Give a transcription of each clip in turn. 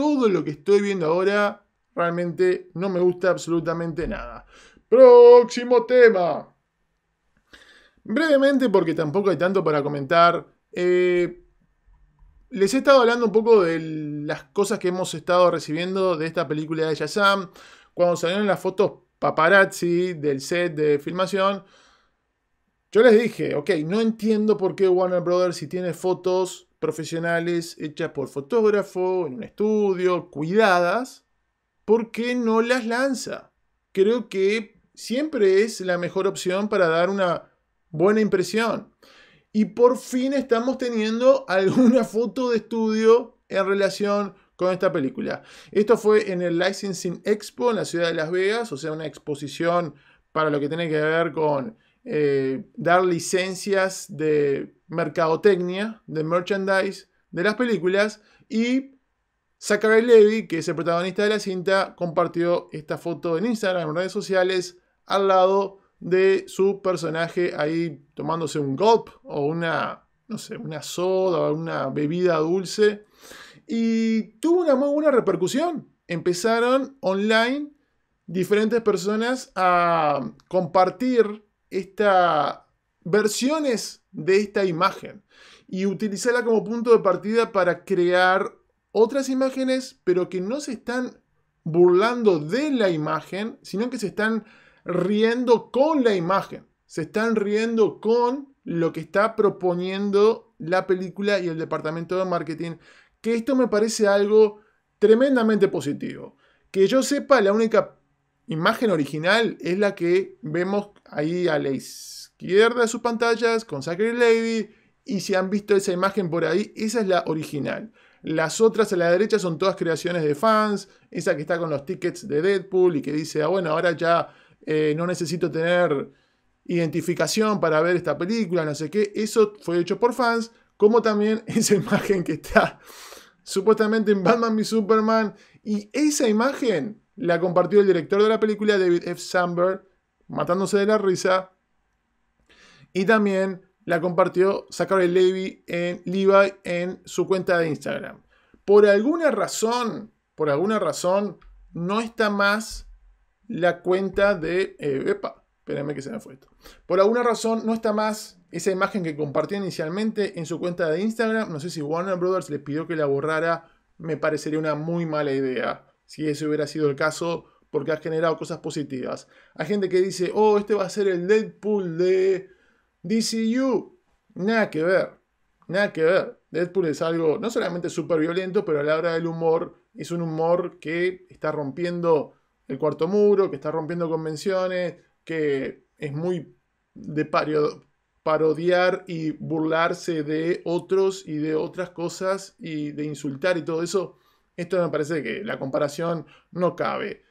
todo lo que estoy viendo ahora realmente no me gusta absolutamente nada. Próximo tema. Brevemente, porque tampoco hay tanto para comentar, eh, les he estado hablando un poco de las cosas que hemos estado recibiendo de esta película de Shazam. Cuando salieron las fotos paparazzi del set de filmación, yo les dije, ok, no entiendo por qué Warner Brothers si tiene fotos profesionales hechas por fotógrafo, en un estudio, cuidadas, porque no las lanza? Creo que siempre es la mejor opción para dar una buena impresión. Y por fin estamos teniendo alguna foto de estudio en relación con esta película. Esto fue en el Licensing Expo en la ciudad de Las Vegas, o sea, una exposición para lo que tiene que ver con eh, dar licencias de mercadotecnia, de merchandise de las películas y Zachary Levy, que es el protagonista de la cinta, compartió esta foto en Instagram, en redes sociales, al lado de su personaje ahí tomándose un gulp o una, no sé, una soda o una bebida dulce. Y tuvo una muy buena repercusión. Empezaron online diferentes personas a compartir esta versiones de esta imagen y utilizarla como punto de partida para crear otras imágenes, pero que no se están burlando de la imagen, sino que se están riendo con la imagen. Se están riendo con lo que está proponiendo la película y el departamento de marketing, que esto me parece algo tremendamente positivo. Que yo sepa, la única imagen original es la que vemos ahí a Lacey izquierda de sus pantallas con Sacred Lady. Y si han visto esa imagen por ahí, esa es la original. Las otras a la derecha son todas creaciones de fans. Esa que está con los tickets de Deadpool y que dice, ah, bueno, ahora ya eh, no necesito tener identificación para ver esta película, no sé qué. Eso fue hecho por fans. Como también esa imagen que está supuestamente en Batman y Superman. Y esa imagen la compartió el director de la película, David F. Sandberg matándose de la risa, y también la compartió Zachary Levy en Levi en su cuenta de Instagram. Por alguna razón, por alguna razón, no está más la cuenta de... Eh, epa, espérame que se me fue esto. Por alguna razón no está más esa imagen que compartió inicialmente en su cuenta de Instagram. No sé si Warner Brothers le pidió que la borrara. Me parecería una muy mala idea. Si eso hubiera sido el caso, porque ha generado cosas positivas. Hay gente que dice, oh, este va a ser el Deadpool de DCU, nada que ver, nada que ver. Deadpool es algo no solamente súper violento, pero a la hora del humor es un humor que está rompiendo el cuarto muro, que está rompiendo convenciones, que es muy de parodiar y burlarse de otros y de otras cosas y de insultar y todo eso. Esto me parece que la comparación no cabe.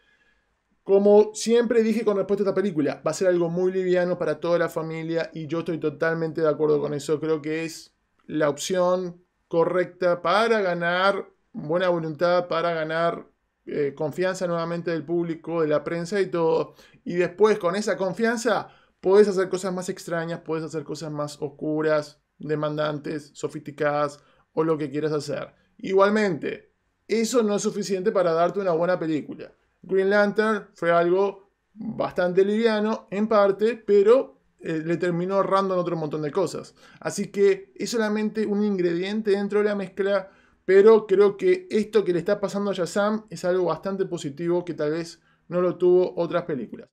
Como siempre dije con respecto a esta película, va a ser algo muy liviano para toda la familia y yo estoy totalmente de acuerdo con eso. Creo que es la opción correcta para ganar buena voluntad, para ganar eh, confianza nuevamente del público, de la prensa y todo. Y después con esa confianza puedes hacer cosas más extrañas, puedes hacer cosas más oscuras, demandantes, sofisticadas o lo que quieras hacer. Igualmente, eso no es suficiente para darte una buena película. Green Lantern fue algo bastante liviano, en parte, pero eh, le terminó ahorrando en otro montón de cosas. Así que es solamente un ingrediente dentro de la mezcla, pero creo que esto que le está pasando a Shazam es algo bastante positivo que tal vez no lo tuvo otras películas.